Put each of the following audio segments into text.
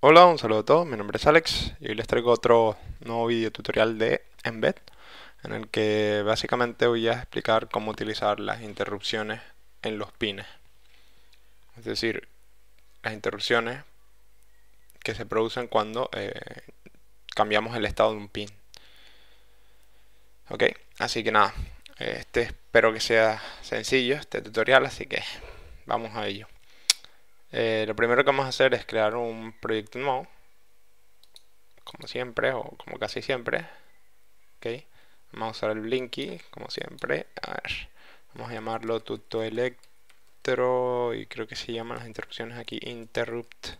Hola, un saludo a todos, mi nombre es Alex y hoy les traigo otro nuevo video tutorial de Embed en el que básicamente voy a explicar cómo utilizar las interrupciones en los pines es decir, las interrupciones que se producen cuando eh, cambiamos el estado de un pin ok, así que nada, este espero que sea sencillo este tutorial, así que vamos a ello eh, lo primero que vamos a hacer es crear un proyecto nuevo, como siempre o como casi siempre. Vamos a usar el Blinky, como siempre. A ver, vamos a llamarlo Tutoelectro y creo que se llaman las interrupciones aquí interrupt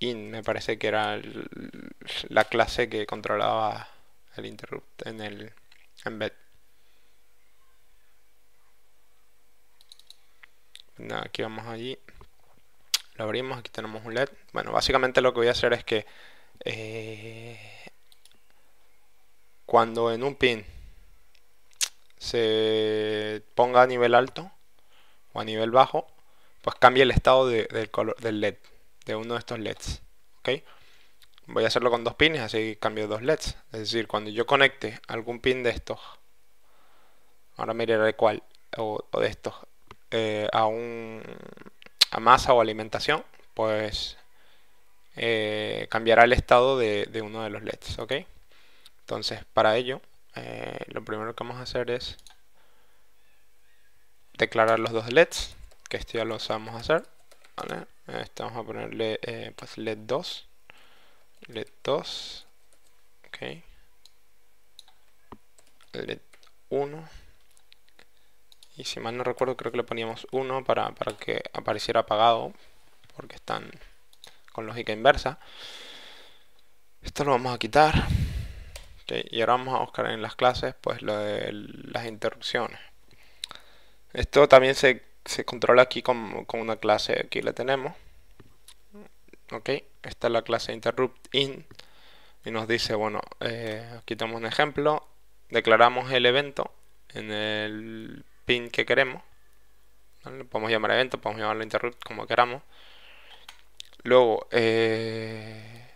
in. Me parece que era la clase que controlaba el interrupt en el embed. aquí vamos allí, lo abrimos, aquí tenemos un LED. Bueno, básicamente lo que voy a hacer es que eh, cuando en un pin se ponga a nivel alto o a nivel bajo, pues cambie el estado del, color, del LED, de uno de estos LEDs. ¿ok? Voy a hacerlo con dos pines, así cambio dos LEDs. Es decir, cuando yo conecte algún pin de estos, ahora miraré cuál, o de estos eh, a, un, a masa o alimentación, pues eh, cambiará el estado de, uno de los LEDs, ¿ok? Entonces, para ello, eh, lo primero que vamos a hacer es declarar los dos LEDs, que esto ya lo sabemos hacer, ¿vale? Este, vamos a ponerle pues LED 2, LED 2, LED 1, y si mal no recuerdo, creo que le poníamos uno para, que apareciera apagado, porque están con lógica inversa. Esto lo vamos a quitar. y ahora vamos a buscar en las clases pues lo de las interrupciones. Esto también se, controla aquí con, con, una clase, aquí la tenemos. Ok, esta es la clase interrupt in y nos dice, bueno, eh, quitamos aquí tenemos un ejemplo, declaramos el evento en el pin que queremos. podemos llamar evento, podemos llamarlo interrupt como queramos. Luego eh,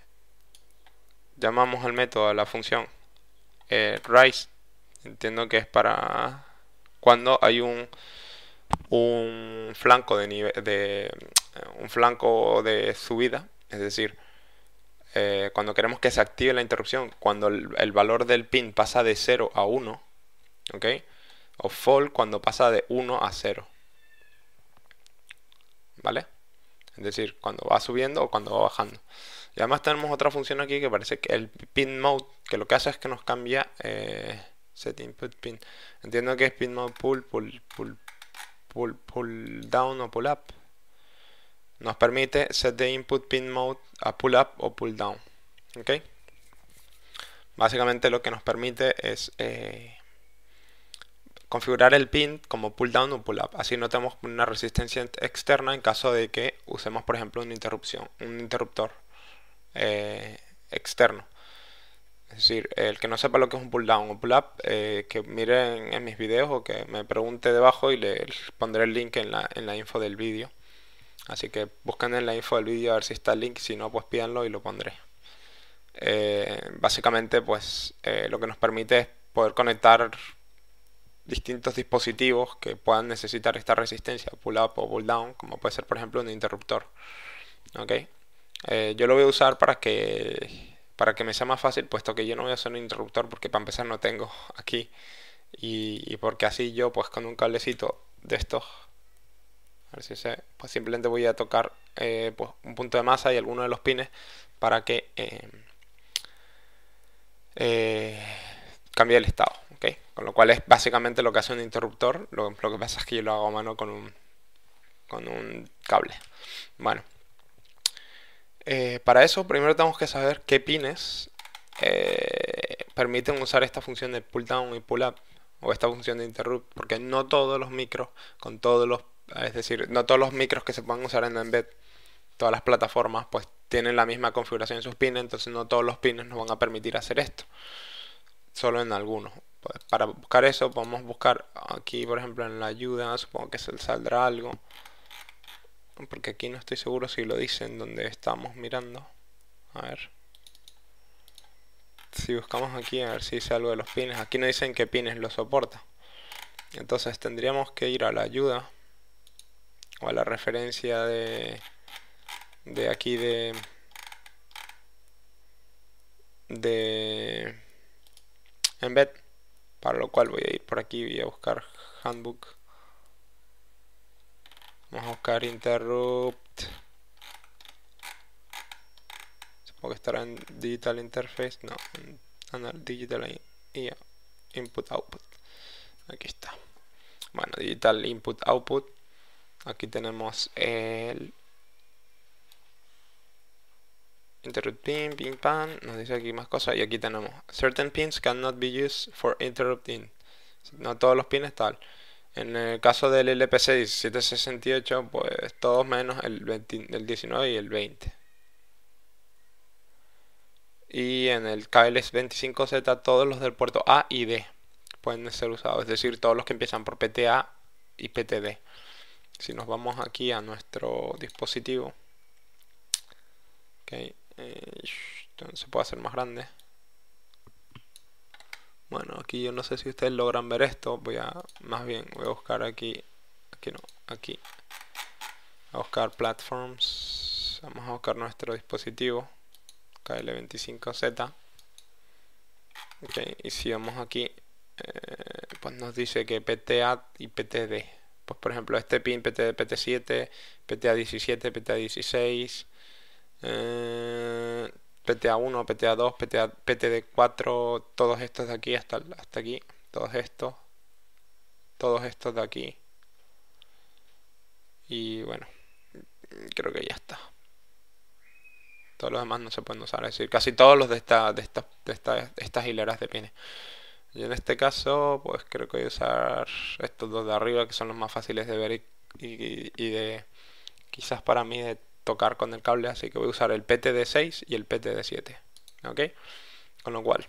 llamamos al método a la función eh, rise. Entiendo que es para cuando hay un un flanco de nivel de un flanco de subida, es decir, eh, cuando queremos que se active la interrupción, cuando el, el, valor del pin pasa de 0 a 1, ¿ok? o fall cuando pasa de 1 a 0. ¿Vale? Es decir, cuando va subiendo o cuando va bajando. Y además tenemos otra función aquí que parece que el pin mode, que lo que hace es que nos cambia eh, set input pin. Entiendo que es pin mode pull, pull, pull, pull, pull down o pull up. Nos permite set de input pin mode a pull up o pull down. ¿Ok? Básicamente lo que nos permite es eh, configurar el pin como pull down o pull up. Así no tenemos una resistencia externa en caso de que usemos, por ejemplo, una interrupción, un interruptor eh, externo. Es decir, el que no sepa lo que es un pull down o pull up, eh, que miren en mis videos o que me pregunte debajo y le pondré el link en la, info del vídeo. Así que busquen en la info del vídeo a ver si está el link, si no, pues pídanlo y lo pondré. Eh, básicamente, pues lo que nos permite es poder conectar distintos dispositivos que puedan necesitar esta resistencia, pull up o pull down, como puede ser por ejemplo un interruptor. ¿Okay? Eh, yo lo voy a usar para que, para que me sea más fácil, puesto que yo no voy a hacer un interruptor porque para empezar no tengo aquí. Y, porque así yo pues con un cablecito de estos, a ver si pues simplemente voy a tocar eh, pues, un punto de masa y alguno de los pines para que eh, cambie el estado. Con lo cual es básicamente lo que hace un interruptor, lo, que pasa es que yo lo hago a mano con un, con un cable. Bueno, eh, para eso primero tenemos que saber qué pines eh, permiten usar esta función de pull down y pull up o esta función de interrupt, porque no todos los micros, con todos los, es decir, no todos los micros que se pueden usar en embed, todas las plataformas, pues tienen la misma configuración en sus pines, entonces no todos los pines nos van a permitir hacer esto, solo en algunos para buscar eso podemos buscar aquí por ejemplo en la ayuda supongo que se saldrá algo porque aquí no estoy seguro si lo dicen donde estamos mirando a ver si buscamos aquí a ver si dice algo de los pines aquí no dicen que pines lo soporta entonces tendríamos que ir a la ayuda o a la referencia de de aquí de de embed para lo cual voy a ir por aquí voy a buscar handbook vamos a buscar interrupt supongo que estará en digital interface no en digital input output aquí está bueno digital input output aquí tenemos el interrupt pin, pin pan, nos dice aquí más cosas y aquí tenemos certain pins cannot be used for interrupting. No todos los pines tal. En el caso del LPC 1768, pues todos menos el, 19 y el 20. Y en el KLS 25Z todos los del puerto A y D pueden ser usados, es decir, todos los que empiezan por PTA y PTD. Si nos vamos aquí a nuestro dispositivo, okay eh, se puede hacer más grande. Bueno, aquí yo no sé si ustedes logran ver esto. Voy a, más bien, voy a buscar aquí. Aquí no, aquí. A buscar platforms. Vamos a buscar nuestro dispositivo. KL25Z. Ok, y si vamos aquí, eh, pues nos dice que PTA y PTD. Pues por ejemplo, este pin pt PT7, PTA17, PTA16. Eh, PTA, PTD4, todos estos de aquí hasta, hasta aquí, todos estos, todos estos de aquí. Y bueno, creo que ya está. Todos los demás no se pueden usar, es decir, casi todos los de, esta, de, de, estas hileras de pines. Y en este caso, pues creo que voy a usar estos dos de arriba, que son los más fáciles de ver y, y de quizás para mí de tocar con el cable, así que voy a usar el PTD6 y el PTD7. ¿Ok? Con lo cual,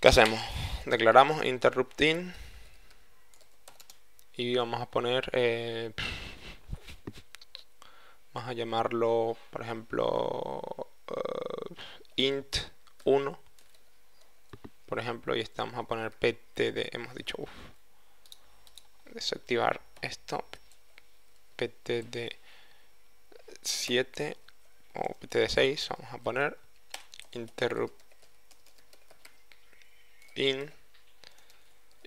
¿qué hacemos? Declaramos interrupting y vamos a poner, eh, vamos a llamarlo, por ejemplo, eh, int 1, por ejemplo, y estamos a poner PTD, hemos dicho, desactivar esto, PTD 7 o ptd 6, vamos a poner interrupt in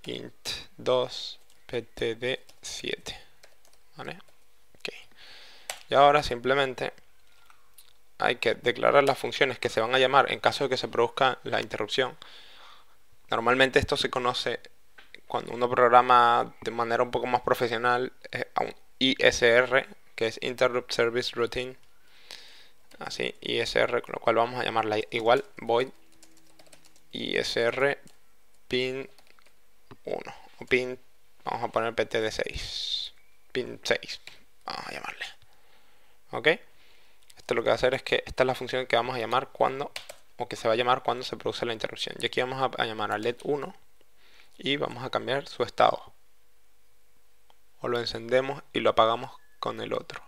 int 2 pt 7 y ahora simplemente hay que declarar las funciones que se van a llamar en caso de que se produzca la interrupción normalmente esto se conoce cuando uno programa de manera un poco más profesional a un ISR que es interrupt service routine así ISR con lo cual vamos a llamarla igual void ISR pin 1 o pin vamos a poner pt de 6 pin 6 vamos a llamarle ok esto lo que va a hacer es que esta es la función que vamos a llamar cuando o que se va a llamar cuando se produce la interrupción y aquí vamos a, llamar a led 1 y vamos a cambiar su estado o lo encendemos y lo apagamos con el otro.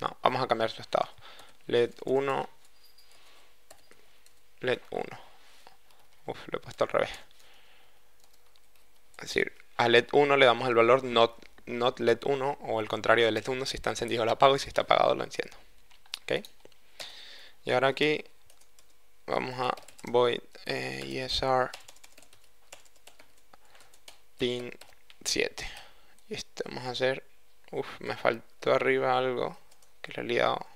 No, vamos a cambiar su estado. LED 1. LED 1. Uf, lo he puesto al revés. Es decir, a LED 1 le damos el valor not, not LED 1 o el contrario de LED 1. Si está encendido lo apago y si está apagado lo enciendo. ¿Ok? Y ahora aquí vamos a void eh, e pin 7. Y esto vamos a hacer Uf, me faltó arriba algo que le he liado.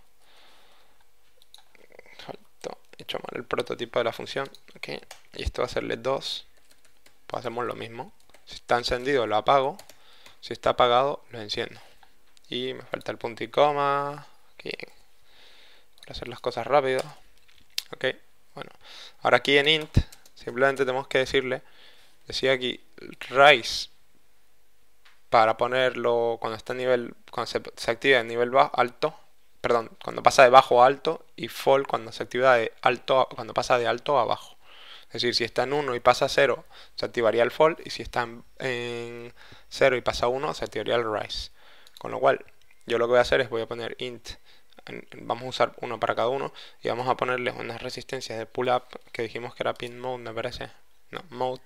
Faltó. He hecho mal el prototipo de la función. Y esto va a serle 2. Pues hacemos lo mismo. Si está encendido lo apago. Si está apagado lo enciendo. Y me falta el punto y coma. Aquí. Para hacer las cosas rápido. Ok. Bueno. Ahora aquí en int simplemente tenemos que decirle. Decía aquí raíz para ponerlo cuando está a nivel cuando se, active activa nivel bajo, alto perdón cuando pasa de bajo a alto y fall cuando se activa de alto cuando pasa de alto a bajo es decir si está en 1 y pasa a 0 se activaría el fall y si está en 0 y pasa a 1 se activaría el rise con lo cual yo lo que voy a hacer es voy a poner int vamos a usar uno para cada uno y vamos a ponerles unas resistencias de pull up que dijimos que era pin mode me parece no mode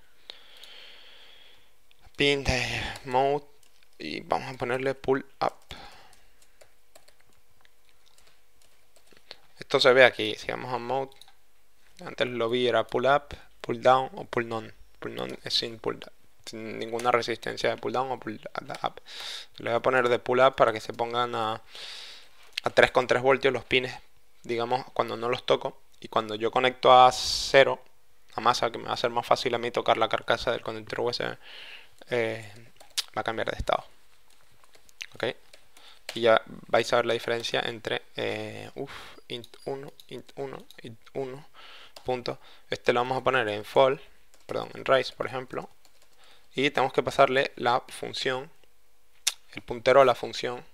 pin de mode y vamos a ponerle pull up. Esto se ve aquí, si vamos a mode, antes lo vi era pull up, pull down o pull none. Pull none es sin, pull, sin ninguna resistencia de pull down o pull up. Le voy a poner de pull up para que se pongan a, a 3,3 voltios los pines, digamos, cuando no los toco. Y cuando yo conecto a cero a masa, que me va a ser más fácil a mí tocar la carcasa del conector USB, eh, a cambiar de estado. ¿Ok? Y ya vais a ver la diferencia entre eh, int 1, int 1, int 1, punto. Este lo vamos a poner en fall, perdón, en raise, por ejemplo. Y tenemos que pasarle la función, el puntero a la función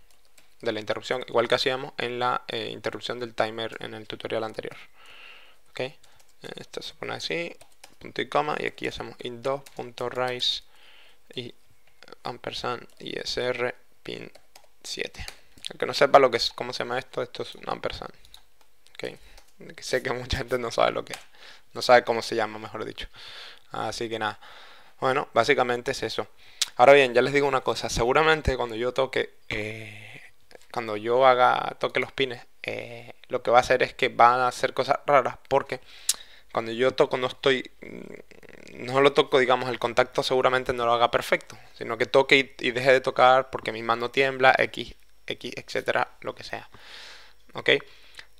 de la interrupción, igual que hacíamos en la eh, interrupción del timer en el tutorial anterior. ¿Ok? Esto se pone así, punto y coma, y aquí hacemos int2.rise y ampersand isr pin 7 el que no sepa lo que es, cómo se llama esto, esto es un ampersand. Okay. Sé que mucha gente no sabe lo que No sabe cómo se llama, mejor dicho. Así que nada. Bueno, básicamente es eso. Ahora bien, ya les digo una cosa. Seguramente cuando yo toque, eh, cuando yo haga, toque los pines, eh, lo que va a hacer es que van a hacer cosas raras porque cuando yo toco no estoy, mm, no lo toco, digamos, el contacto seguramente no lo haga perfecto sino que toque y, deje de tocar porque mi mano tiembla, X, X, etcétera, lo que sea. ¿Ok?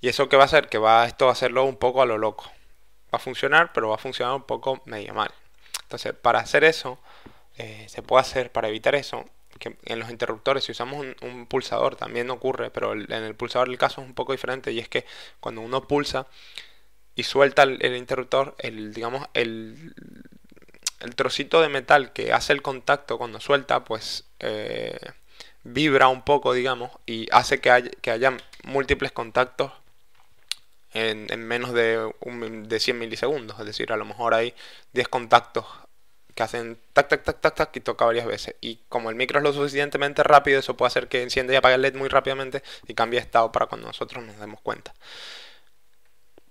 Y eso qué va a hacer, que va esto va a hacerlo un poco a lo loco. Va a funcionar, pero va a funcionar un poco medio mal. Entonces, para hacer eso, eh, se puede hacer, para evitar eso, que en los interruptores, si usamos un, pulsador, también ocurre, pero en el pulsador el caso es un poco diferente, y es que cuando uno pulsa y suelta el, el interruptor, el, digamos, el, el trocito de metal que hace el contacto cuando suelta, pues eh, vibra un poco, digamos, y hace que haya, que múltiples contactos en, menos de, de 100 milisegundos. Es decir, a lo mejor hay 10 contactos que hacen tac, tac, tac, tac, tac y toca varias veces. Y como el micro es lo suficientemente rápido, eso puede hacer que encienda y apague el LED muy rápidamente y cambie estado para cuando nosotros nos demos cuenta.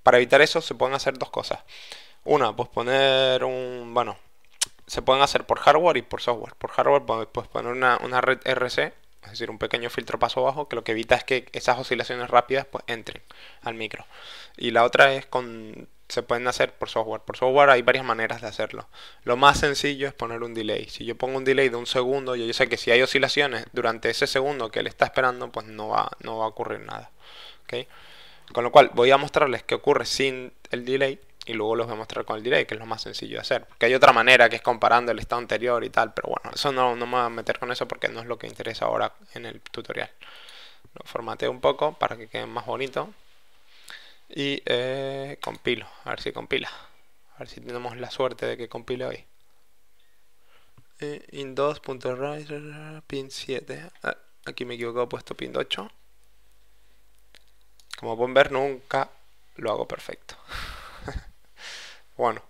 Para evitar eso se pueden hacer dos cosas. Una, pues poner un, bueno, se pueden hacer por hardware y por software. Por hardware puedes poner una, red RC, es decir, un pequeño filtro paso bajo, que lo que evita es que esas oscilaciones rápidas pues entren al micro. Y la otra es con se pueden hacer por software. Por software hay varias maneras de hacerlo. Lo más sencillo es poner un delay. Si yo pongo un delay de un segundo, yo sé que si hay oscilaciones durante ese segundo que él está esperando, pues no va, no va a ocurrir nada. Con lo cual voy a mostrarles qué ocurre sin el delay y luego los voy a mostrar con el Direct, que es lo más sencillo de hacer. Porque hay otra manera que es comparando el estado anterior y tal, pero bueno, eso no, no me voy a meter con eso porque no es lo que interesa ahora en el tutorial. Lo formateo un poco para que quede más bonito. Y eh, compilo, a ver si compila. A ver si tenemos la suerte de que compile hoy. Eh, in 2.rise, pin 7. Ah, aquí me equivocado, he puesto pin 8. Como pueden ver, nunca lo hago perfecto. bueno,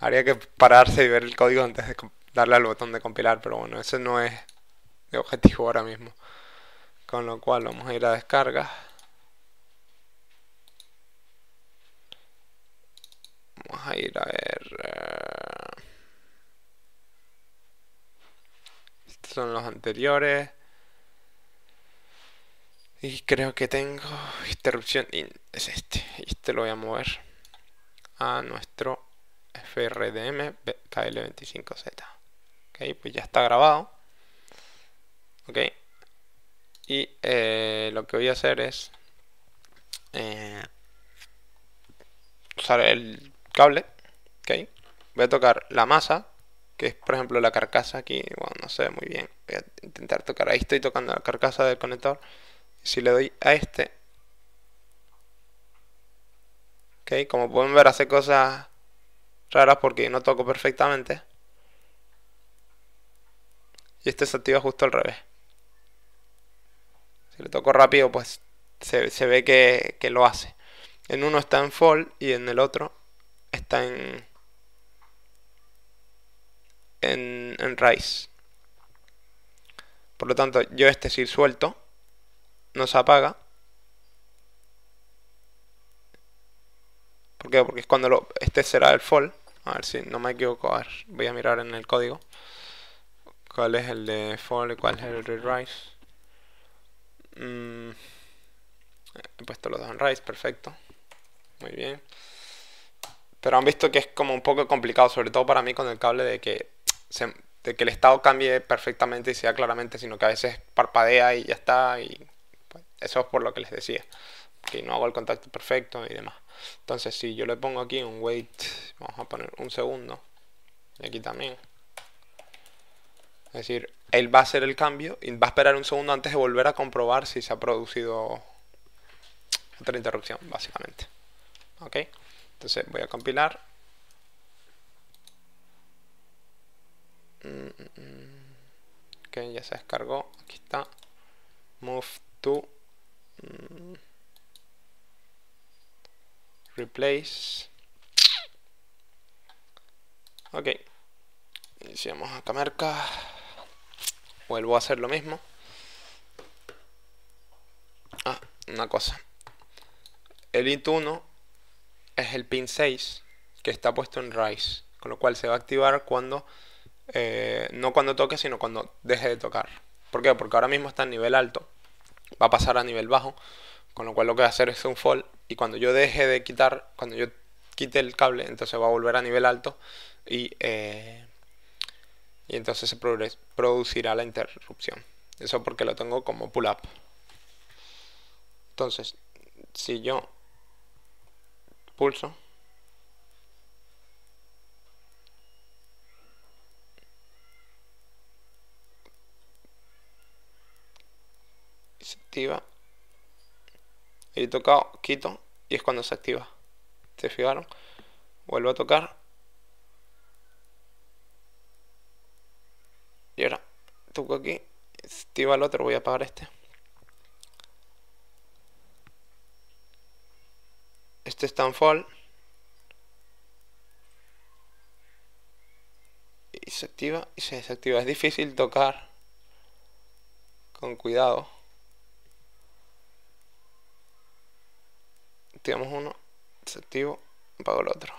habría que pararse y ver el código antes de darle al botón de compilar, pero bueno, ese no es el objetivo ahora mismo. Con lo cual vamos a ir a descarga Vamos a ir a ver... Eh, estos son los anteriores. Y creo que tengo interrupción. Es este. Este lo voy a mover a nuestro FRDM KL25Z. Ok, pues ya está grabado. Ok, y eh, lo que voy a hacer es eh, usar el cable. Ok, voy a tocar la masa, que es por ejemplo la carcasa aquí. Bueno, no ve muy bien. Voy a intentar tocar. Ahí estoy tocando la carcasa del conector. Si le doy a este, como pueden ver hace cosas raras porque no toco perfectamente. Y este se activa justo al revés. Si le toco rápido pues se, ve que, que, lo hace. En uno está en fall y en el otro está en, en, en rise. Por lo tanto yo este si suelto no se apaga ¿Por qué? Porque es cuando lo, este será el fall. A ver si no me equivoco. voy a mirar en el código. ¿Cuál es el de fall y cuál es el de rise? Mm, he puesto los dos en rise, perfecto. Muy bien. Pero han visto que es como un poco complicado, sobre todo para mí con el cable de que, que el estado cambie perfectamente y sea claramente, sino que a veces parpadea y ya está. Y pues, eso es por lo que les decía. Que no hago el contacto perfecto y demás. Entonces si yo le pongo aquí un wait, vamos a poner un segundo, y aquí también. Es decir, él va a hacer el cambio y va a esperar un segundo antes de volver a comprobar si se ha producido otra interrupción, básicamente. ¿Ok? Entonces voy a compilar. Que mm, mm, mm. ya se descargó. Aquí está. Move to place, ok iniciamos acá marca vuelvo a hacer lo mismo ah, una cosa el int 1 es el pin 6 que está puesto en rise con lo cual se va a activar cuando eh, no cuando toque sino cuando deje de tocar ¿por qué? porque ahora mismo está en nivel alto va a pasar a nivel bajo con lo cual lo que va a hacer es un fall y cuando yo deje de quitar, cuando yo quite el cable, entonces va a volver a nivel alto y, eh, y entonces se producirá la interrupción. Eso porque lo tengo como pull up. Entonces, si yo pulso, se activa y tocado, quito y es cuando se activa. ¿Se fijaron? Vuelvo a tocar. Y ahora toco aquí, activa el otro, voy a apagar este. Este está en fall. Y se activa y se desactiva. Es difícil tocar con cuidado. activamos uno, desactivo, apago el otro.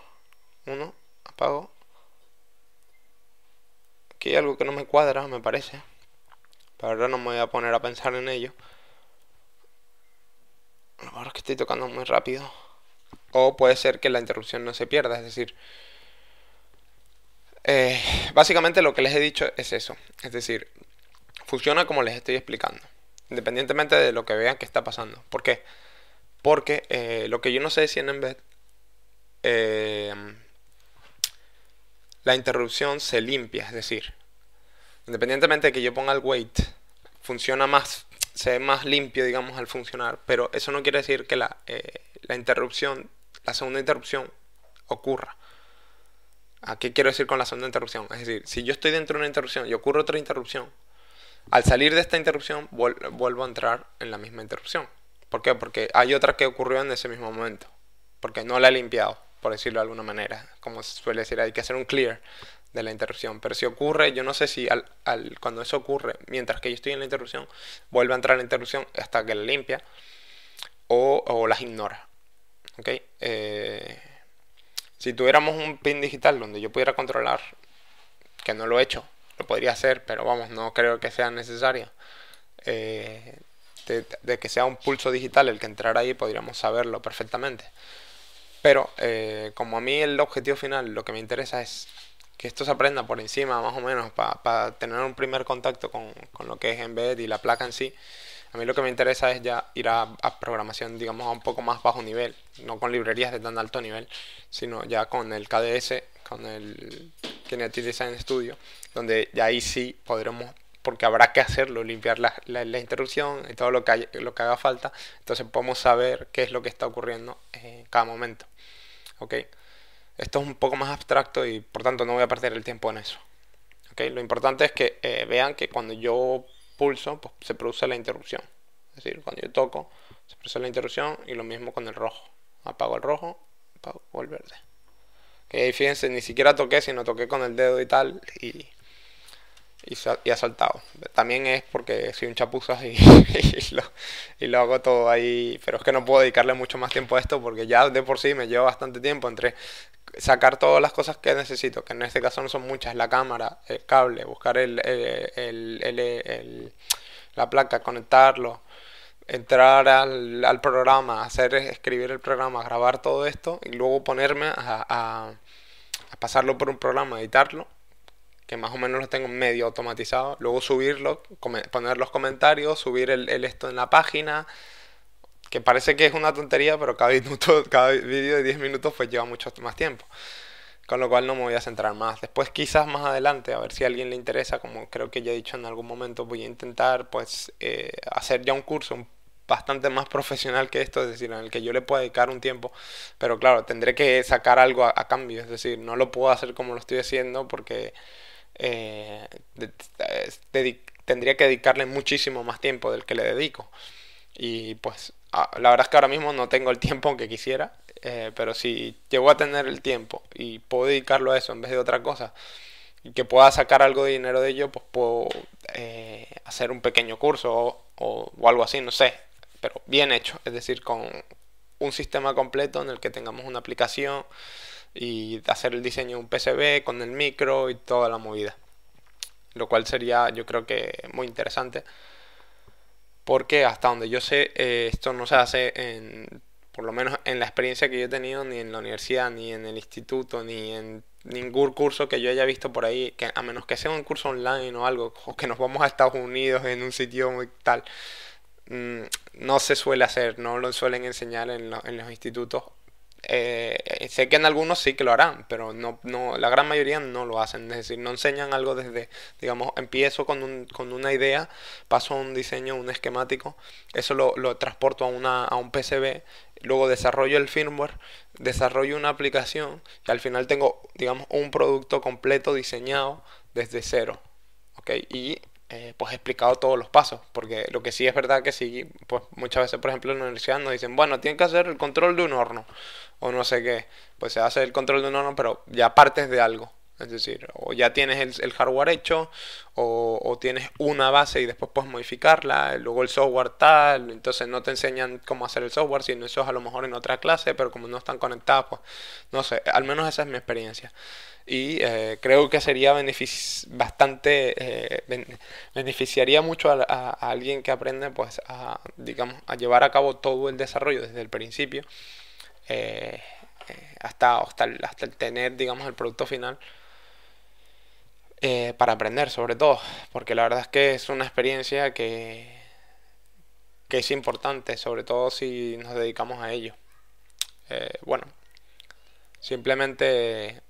Uno, apago. Aquí hay algo que no me cuadra, me parece. Pero ahora no me voy a poner a pensar en ello. Lo mejor es que estoy tocando muy rápido. O puede ser que la interrupción no se pierda, es decir... Eh, básicamente lo que les he dicho es eso. Es decir, funciona como les estoy explicando. Independientemente de lo que vean que está pasando. ¿Por qué? Porque eh, lo que yo no sé si en Embed eh, la interrupción se limpia, es decir, independientemente de que yo ponga el wait, funciona más, se ve más limpio, digamos, al funcionar, pero eso no quiere decir que la, eh, la interrupción, la segunda interrupción ocurra. ¿A qué quiero decir con la segunda interrupción? Es decir, si yo estoy dentro de una interrupción y ocurre otra interrupción, al salir de esta interrupción vuelvo a entrar en la misma interrupción. ¿Por qué? Porque hay otra que ocurrió en ese mismo momento. Porque no la he limpiado, por decirlo de alguna manera. Como se suele decir, hay que hacer un clear de la interrupción. Pero si ocurre, yo no sé si al, cuando eso ocurre, mientras que yo estoy en la interrupción, vuelve a entrar la interrupción hasta que la limpia o, las ignora. ¿Ok? Eh, si tuviéramos un pin digital donde yo pudiera controlar, que no lo he hecho, lo podría hacer, pero vamos, no creo que sea necesario. Eh, este, de, que sea un pulso digital el que entrara ahí, podríamos saberlo perfectamente. Pero eh, como a mí el objetivo final, lo que me interesa es que esto se aprenda por encima, más o menos, para tener un primer contacto con, lo que es Embed y la placa en sí. A mí lo que me interesa es ya ir a, programación, digamos, a un poco más bajo nivel, no con librerías de tan alto nivel, sino ya con el KDS, con el Kinetic Design Studio, donde ya ahí sí podremos porque habrá que hacerlo, limpiar la, interrupción y todo lo que, lo que haga falta. Entonces podemos saber qué es lo que está ocurriendo en cada momento. Esto es un poco más abstracto y por tanto no voy a perder el tiempo en eso. Lo importante es que eh, vean que cuando yo pulso, pues, se produce la interrupción. Es decir, cuando yo toco, se produce la interrupción y lo mismo con el rojo. Apago el rojo, apago el verde. Que fíjense, ni siquiera toqué, sino toqué con el dedo y tal. Y y, ha saltado También es porque soy un chapuzas y, lo, hago todo ahí. Pero es que no puedo dedicarle mucho más tiempo a esto porque ya de por sí me llevo bastante tiempo entre sacar todas las cosas que necesito, que en este caso no son muchas, la cámara, el cable, buscar el, el, el, la placa, conectarlo, entrar al, al, programa, hacer escribir el programa, grabar todo esto y luego ponerme a pasarlo por un programa, editarlo que más o menos lo tengo medio automatizado, luego subirlo, poner los comentarios, subir el, esto en la página, que parece que es una tontería, pero cada, minuto, cada vídeo de 10 minutos pues lleva mucho más tiempo. Con lo cual no me voy a centrar más. Después quizás más adelante, a ver si a alguien le interesa, como creo que ya he dicho en algún momento, voy a intentar pues eh, hacer ya un curso bastante más profesional que esto, es decir, en el que yo le pueda dedicar un tiempo, pero claro, tendré que sacar algo a cambio, es decir, no lo puedo hacer como lo estoy haciendo porque eh, tendría que dedicarle muchísimo más tiempo del que le dedico. Y pues la verdad es que ahora mismo no tengo el tiempo que quisiera, eh, pero si llego a tener el tiempo y puedo dedicarlo a eso en vez de otra cosa, y que pueda sacar algo de dinero de ello, pues puedo eh, hacer un pequeño curso o, algo así, no sé, pero bien hecho, es decir, con un sistema completo en el que tengamos una aplicación y hacer el diseño de un PCB con el micro y toda la movida. Lo cual sería yo creo que muy interesante. Porque hasta donde yo sé, eh, esto no se hace en, por lo menos en la experiencia que yo he tenido, ni en la universidad, ni en el instituto, ni en ningún curso que yo haya visto por ahí, que a menos que sea un curso online o algo, o que nos vamos a Estados Unidos en un sitio muy tal, mm, no se suele hacer, no lo suelen enseñar en los institutos eh, sé que en algunos sí que lo harán, pero no, no, la gran mayoría no lo hacen. Es decir, no enseñan algo desde, digamos, empiezo con, un, con una idea, paso a un diseño, un esquemático, eso lo, lo transporto a, una, a un PCB, luego desarrollo el firmware, desarrollo una aplicación y al final tengo, digamos, un producto completo diseñado desde cero. ¿ok? Y eh, pues pues explicado todos los pasos, porque lo que sí es verdad que sí, pues muchas veces, por ejemplo, en la universidad nos dicen, bueno, tienen que hacer el control de un horno, o no sé qué, pues se hace el control de un horno, pero ya partes de algo, es decir, o ya tienes el, hardware hecho, o, o, tienes una base y después puedes modificarla, luego el software tal, entonces no te enseñan cómo hacer el software, sino eso es a lo mejor en otra clase, pero como no están conectadas, pues no sé, al menos esa es mi experiencia y eh, creo que sería bastante eh, beneficiaría mucho a, alguien que aprende pues a digamos a llevar a cabo todo el desarrollo desde el principio eh, hasta, hasta, el, tener digamos el producto final para aprender sobre todo porque la verdad es que es una experiencia que que es importante sobre todo si nos dedicamos a ello bueno simplemente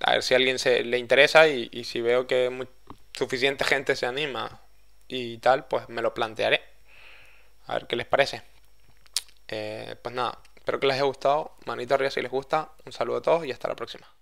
a ver si a alguien se, le interesa y, si veo que suficiente gente se anima y tal, pues me lo plantearé. A ver qué les parece. Eh, pues nada, espero que les haya gustado. Manito arriba si les gusta. Un saludo a todos y hasta la próxima.